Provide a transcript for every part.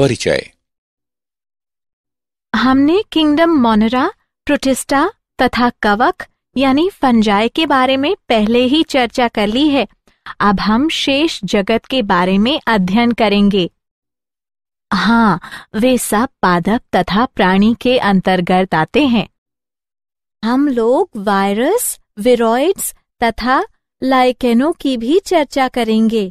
परिचय हमने kingdom मोनरा protista तथा कवक यानी फंजाय के बारे में पहले ही चर्चा कर ली है अब हम शेष जगत के बारे में अध्ययन करेंगे हाँ वे सब पादप तथा प्राणी के अंतर्गत आते हैं हम लोग वायरस विरोइड्स तथा लाइकेनो की भी चर्चा करेंगे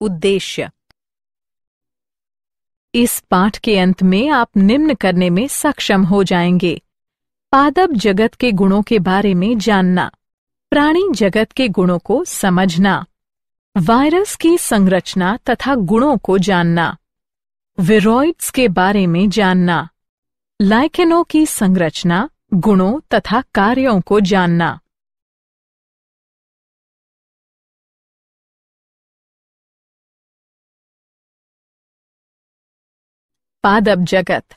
उद्देश्य इस पाठ के अंत में आप निम्न करने में सक्षम हो जाएंगे पादप जगत के गुणों के बारे में जानना प्राणी जगत के गुणों को समझना वायरस की संरचना तथा गुणों को जानना विरोइड्स के बारे में जानना लाइकेनों की संरचना गुणों तथा कार्यों को जानना पादप जगत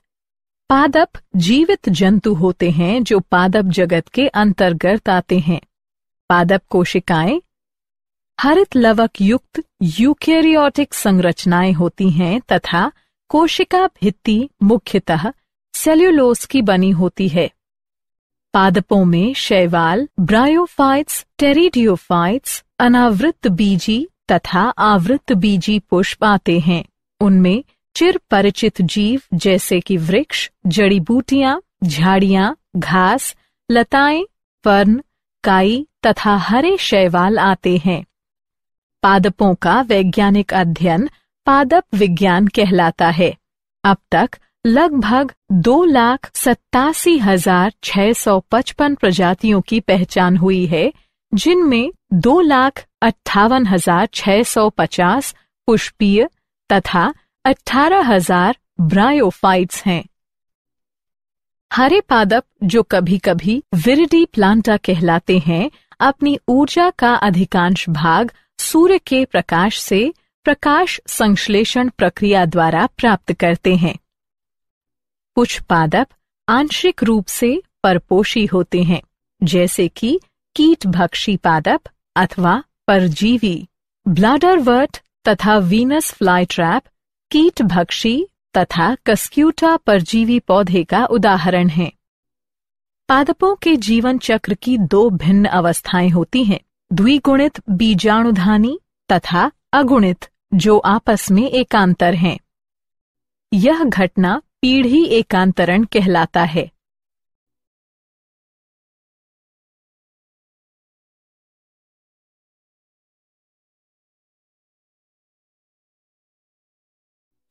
पादप जीवित जंतु होते हैं जो पादप जगत के अंतर्गत आते हैं पादप कोशिकाएं हरित लवक युक्त यूकेरियोटिक संरचनाएं होती हैं तथा कोशिका भित्ति मुख्यतः सेल्यूलोस की बनी होती है पादपों में शैवाल ब्रायोफाइट्स टेरिडियोफाइट्स अनावृत बीजी तथा आवृत बीजी पुष्प आते हैं उनमें चिर परिचित जीव जैसे कि वृक्ष जड़ी बूटियां झाड़ियां घास लताएं फर्न काई तथा हरे शैवाल आते हैं पादपों का वैज्ञानिक अध्ययन पादप विज्ञान कहलाता है अब तक लगभग दो लाख सत्तासी हजार छह सौ पचपन प्रजातियों की पहचान हुई है जिनमें दो लाख अट्ठावन हजार छह सौ पचास पुष्पीय तथा अठारह हजार ब्रायोफाइट्स हैं हरे पादप जो कभी कभी विरिडी प्लांटा कहलाते हैं अपनी ऊर्जा का अधिकांश भाग सूर्य के प्रकाश से प्रकाश संश्लेषण प्रक्रिया द्वारा प्राप्त करते हैं कुछ पादप आंशिक रूप से परपोषी होते हैं जैसे कि कीट भक्षी पादप अथवा परजीवी ब्लाडरवर्ट तथा वीनस फ्लाई ट्रैप कीट भक्षी तथा कस्क्यूटा परजीवी पौधे का उदाहरण है पादपों के जीवन चक्र की दो भिन्न अवस्थाएं होती हैं द्विगुणित बीजाणुधानी तथा अगुणित जो आपस में एकांतर हैं यह घटना पीढ़ी एकांतरण कहलाता है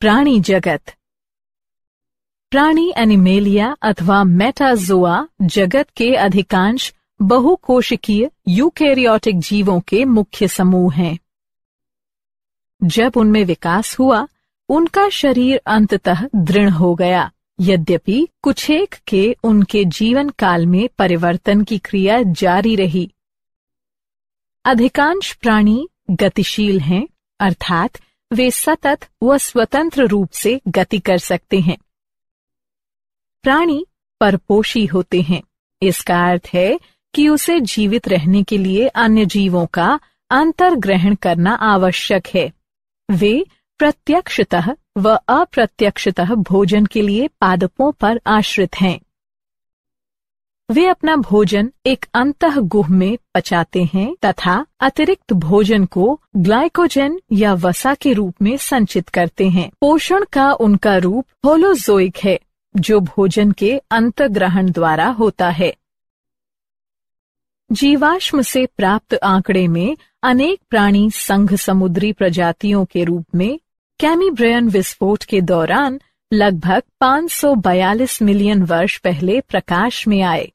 प्राणी जगत प्राणी एनिमेलिया अथवा मेटाजोआ जगत के अधिकांश बहुकोशिकीय यूकैरियोटिक जीवों के मुख्य समूह हैं जब उनमें विकास हुआ उनका शरीर अंततः दृढ़ हो गया यद्यपि कुछेक के उनके जीवन काल में परिवर्तन की क्रिया जारी रही अधिकांश प्राणी गतिशील हैं अर्थात वे सतत व स्वतंत्र रूप से गति कर सकते हैं प्राणी परपोषी होते हैं इसका अर्थ है कि उसे जीवित रहने के लिए अन्य जीवों का अंतर ग्रहण करना आवश्यक है वे प्रत्यक्षतः व अप्रत्यक्षतः भोजन के लिए पादपों पर आश्रित हैं वे अपना भोजन एक अंत गुह में पचाते हैं तथा अतिरिक्त भोजन को ग्लाइकोजन या वसा के रूप में संचित करते हैं पोषण का उनका रूप होलोजोइक है जो भोजन के अंत ग्रहण द्वारा होता है जीवाश्म से प्राप्त आंकड़े में अनेक प्राणी संघ समुद्री प्रजातियों के रूप में कैमिब्रयन विस्फोट के दौरान लगभग 542 मिलियन वर्ष पहले प्रकाश में आए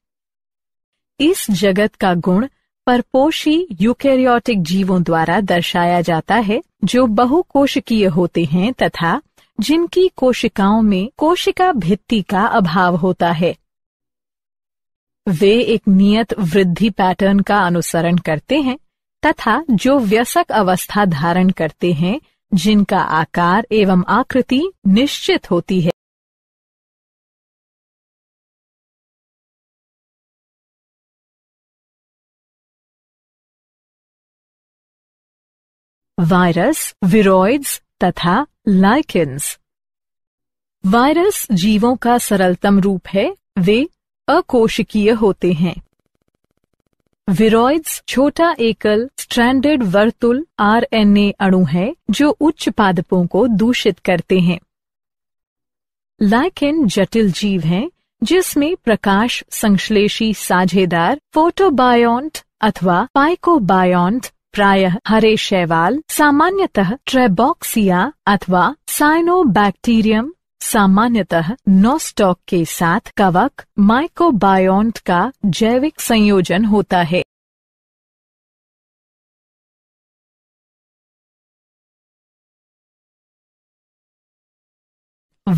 इस जगत का गुण परपोषी यूकेरियोटिक जीवों द्वारा दर्शाया जाता है जो बहुकोशिकीय होते हैं तथा जिनकी कोशिकाओं में कोशिका भित्ति का अभाव होता है वे एक नियत वृद्धि पैटर्न का अनुसरण करते हैं तथा जो व्यसक अवस्था धारण करते हैं जिनका आकार एवं आकृति निश्चित होती है वायरस विरोइड्स तथा लाइकिन्स वायरस जीवों का सरलतम रूप है वे अकोशिकीय होते हैं विरोइड्स छोटा एकल स्ट्रैंडेड वर्तुल आरएनए अणु है जो उच्च पादपों को दूषित करते हैं लाइकिन जटिल जीव हैं जिसमें प्रकाश संश्लेषी साझेदार फोटोबायोंट अथवा पाइकोबायोंट प्रायः हरे शैवाल सामान्यतः ट्रेबॉक्सिया अथवा साइनोबैक्टीरियम सामान्यतः नोस्टॉक के साथ कवक माइकोबायोन्ट का जैविक संयोजन होता है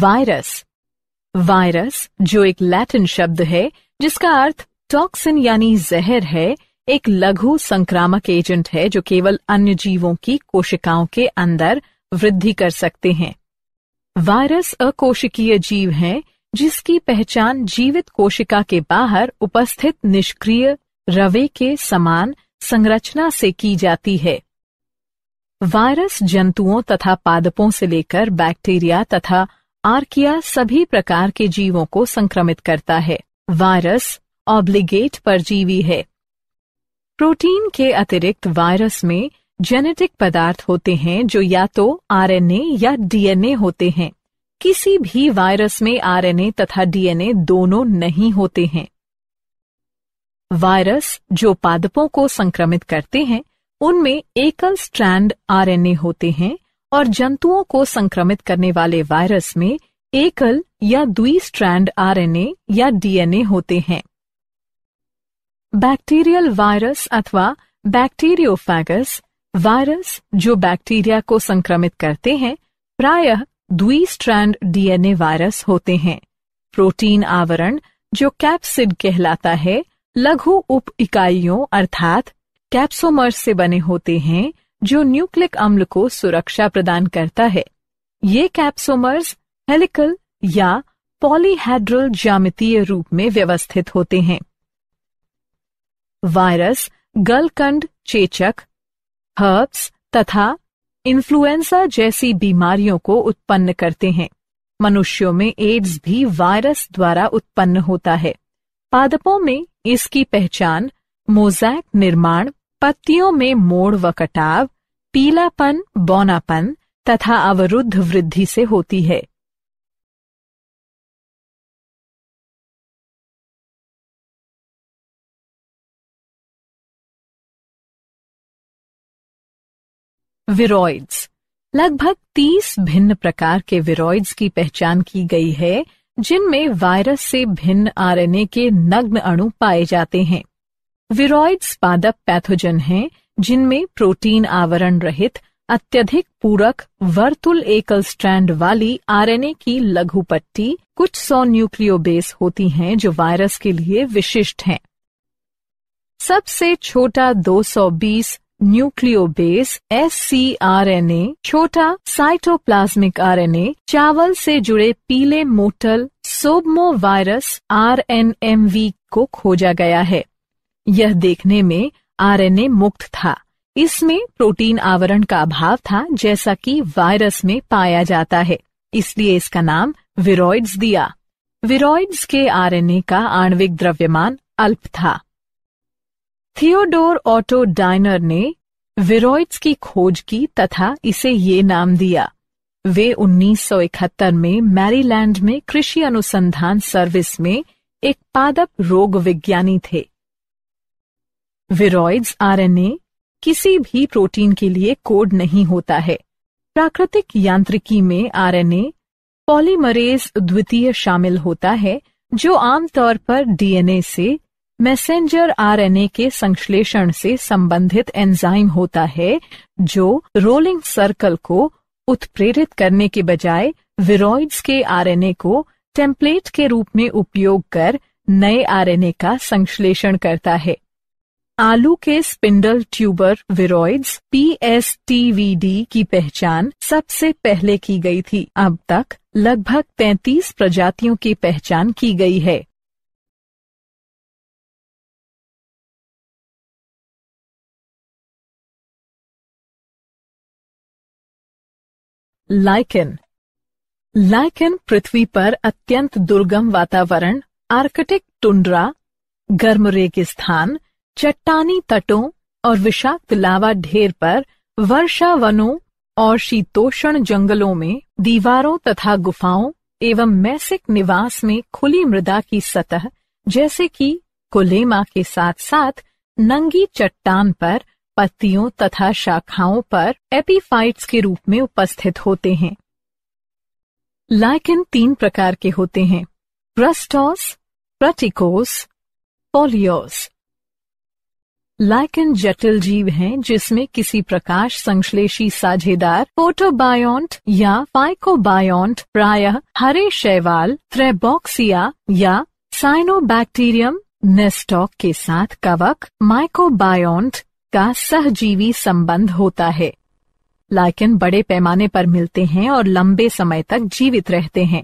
वायरस वायरस जो एक लैटिन शब्द है जिसका अर्थ टॉक्सिन यानी जहर है एक लघु संक्रामक एजेंट है जो केवल अन्य जीवों की कोशिकाओं के अंदर वृद्धि कर सकते हैं वायरस अकोशिकीय जीव है जिसकी पहचान जीवित कोशिका के बाहर उपस्थित निष्क्रिय रवे के समान संरचना से की जाती है वायरस जंतुओं तथा पादपों से लेकर बैक्टीरिया तथा आर्किया सभी प्रकार के जीवों को संक्रमित करता है वायरस ऑब्लिगेट परजीवी है प्रोटीन के अतिरिक्त वायरस में जेनेटिक पदार्थ होते हैं जो या तो आरएनए या डीएनए होते हैं किसी भी वायरस में आरएनए तथा डीएनए दोनों नहीं होते हैं वायरस जो पादपों को संक्रमित करते हैं उनमें एकल स्ट्रैंड आरएनए होते हैं और जंतुओं को संक्रमित करने वाले वायरस में एकल या द्वि स्ट्रैंड आरएनए या डीएनए होते हैं बैक्टीरियल वायरस अथवा बैक्टीरियोफैगस वायरस जो बैक्टीरिया को संक्रमित करते हैं प्रायः द्वि स्ट्रैंड डीएनए वायरस होते हैं प्रोटीन आवरण जो कैप्सिड कहलाता है लघु उप इकाइयों अर्थात कैप्सोमर से बने होते हैं जो न्यूक्लिक अम्ल को सुरक्षा प्रदान करता है ये कैप्सोमर्स हेलिकल या पॉलीहेड्रल ज्यामितीय रूप में व्यवस्थित होते हैं वायरस गलकंड चेचक हर्ब्स तथा इन्फ्लुएंजा जैसी बीमारियों को उत्पन्न करते हैं मनुष्यों में एड्स भी वायरस द्वारा उत्पन्न होता है पादपों में इसकी पहचान मोजैक निर्माण पत्तियों में मोड़ व कटाव पीलापन बौनापन तथा अवरुद्ध वृद्धि से होती है विरोइड्स लगभग 30 भिन्न प्रकार के विरोइड्स की पहचान की गई है जिनमें वायरस से भिन्न आरएनए के नग्न अणु पाए जाते हैं विरोइड्स पादप पैथोजन हैं जिनमें प्रोटीन आवरण रहित अत्यधिक पूरक वर्तुल एकल स्ट्रैंड वाली आरएनए की लघु पट्टी कुछ सौ न्यूक्लियोबेस होती हैं जो वायरस के लिए विशिष्ट हैं सबसे छोटा 220 nucleobase S C R N A छोटा साइटोप्लाज्मिक आरएनए चावल से जुड़े पीले mottle sobemovirus R N M V को खोजा गया है यह देखने में आरएनए मुक्त था इसमें प्रोटीन आवरण का अभाव था जैसा कि वायरस में पाया जाता है इसलिए इसका नाम विरोइड्स दिया विरोइड्स के आरएनए का आणविक द्रव्यमान अल्प था थियोडोर ऑटो डायनर ने विरोइड्स की खोज की तथा इसे ये नाम दिया वे 1971 में मैरीलैंड में कृषि अनुसंधान सर्विस में एक पादप रोग विज्ञानी थे विरोइड्स आरएनए किसी भी प्रोटीन के लिए कोड नहीं होता है प्राकृतिक यांत्रिकी में आरएनए पॉलीमरेज द्वितीय शामिल होता है जो आमतौर पर डीएनए से मैसेंजर आरएनए के संश्लेषण से संबंधित एंजाइम होता है जो रोलिंग सर्कल को उत्प्रेरित करने के बजाय विरोइड्स के आरएनए को टेम्पलेट के रूप में उपयोग कर नए आरएनए का संश्लेषण करता है आलू के स्पिंडल ट्यूबर विरोइड्स पी की पहचान सबसे पहले की गई थी अब तक लगभग 33 प्रजातियों की पहचान की गई है लाइकिन लाइकन पृथ्वी पर अत्यंत दुर्गम वातावरण आर्कटिक टुंड्रा गर्म रेगिस्थान चट्टानी तटों और विषाक्त लावा ढेर पर वर्षा वनों और शीतोषण जंगलों में दीवारों तथा गुफाओं एवं मैसिक निवास में खुली मृदा की सतह जैसे कि कोलेमा के साथ साथ नंगी चट्टान पर पत्तियों तथा शाखाओं पर एपीफाइट्स के रूप में उपस्थित होते हैं लाइकन तीन प्रकार के होते हैं प्रस्टोस प्रटिकोस पोलियोस लाइकन जटिल जीव हैं जिसमें किसी प्रकाश संश्लेषी साझेदार फोटोबायोंट या फाइकोबायोंट प्रायः हरे शैवाल थ्रेबॉक्सिया या साइनोबैक्टीरियम नेस्टॉक के साथ कवक माइकोबायोंट का सहजीवी संबंध होता है लाइकन बड़े पैमाने पर मिलते हैं और लंबे समय तक जीवित रहते हैं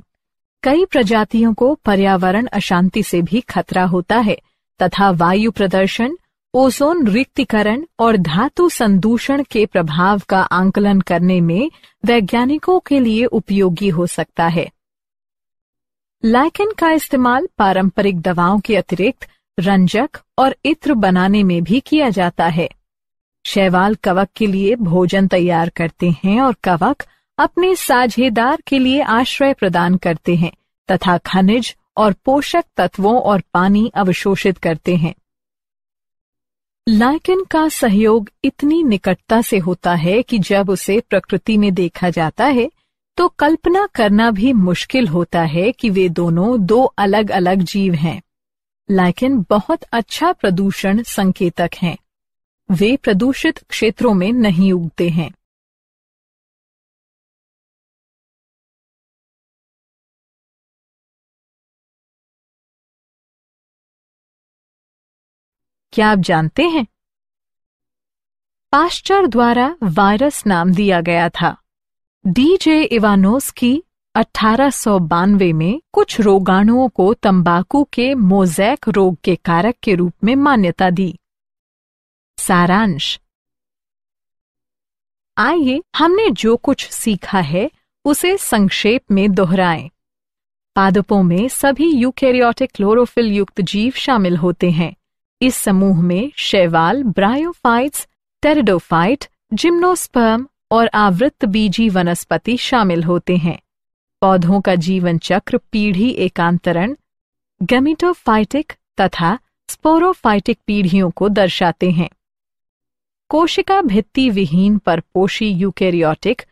कई प्रजातियों को पर्यावरण अशांति से भी खतरा होता है तथा वायु प्रदर्शन ओजोन रिक्तिकरण और धातु संदूषण के प्रभाव का आंकलन करने में वैज्ञानिकों के लिए उपयोगी हो सकता है लाइकन का इस्तेमाल पारंपरिक दवाओं के अतिरिक्त रंजक और इत्र बनाने में भी किया जाता है शैवाल कवक के लिए भोजन तैयार करते हैं और कवक अपने साझेदार के लिए आश्रय प्रदान करते हैं तथा खनिज और पोषक तत्वों और पानी अवशोषित करते हैं लाइकन का सहयोग इतनी निकटता से होता है कि जब उसे प्रकृति में देखा जाता है तो कल्पना करना भी मुश्किल होता है कि वे दोनों दो अलग अलग जीव हैं लेकिन बहुत अच्छा प्रदूषण संकेतक हैं वे प्रदूषित क्षेत्रों में नहीं उगते हैं क्या आप जानते हैं पाश्चर द्वारा वायरस नाम दिया गया था डीजे इवानोस की अठारह में कुछ रोगाणुओं को तंबाकू के मोजैक रोग के कारक के रूप में मान्यता दी सारांश आइए हमने जो कुछ सीखा है उसे संक्षेप में दोहराएं। पादपों में सभी यूकेरियोटिक क्लोरोफिल युक्त जीव शामिल होते हैं इस समूह में शैवाल ब्रायोफाइट्स टेरिडोफाइट जिम्नोस्पर्म और आवृत्त बीजी वनस्पति शामिल होते हैं पौधों का जीवन चक्र पीढ़ी एकांतरण गमिटोफाइटिक तथा स्पोरोफाइटिक पीढ़ियों को दर्शाते हैं कोशिका भित्ति विहीन पर पोषी यूकेरियोटिक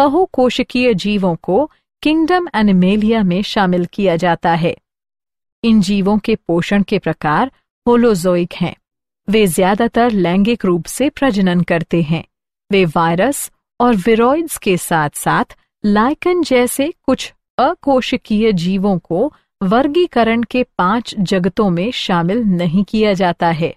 बहुकोशिकीय जीवों को किंगडम एनिमेलिया में शामिल किया जाता है इन जीवों के पोषण के प्रकार होलोजोइक हैं वे ज्यादातर लैंगिक रूप से प्रजनन करते हैं वे वायरस और विरोइड्स के साथ साथ लाइकन जैसे कुछ अकोशिकीय जीवों को वर्गीकरण के पांच जगतों में शामिल नहीं किया जाता है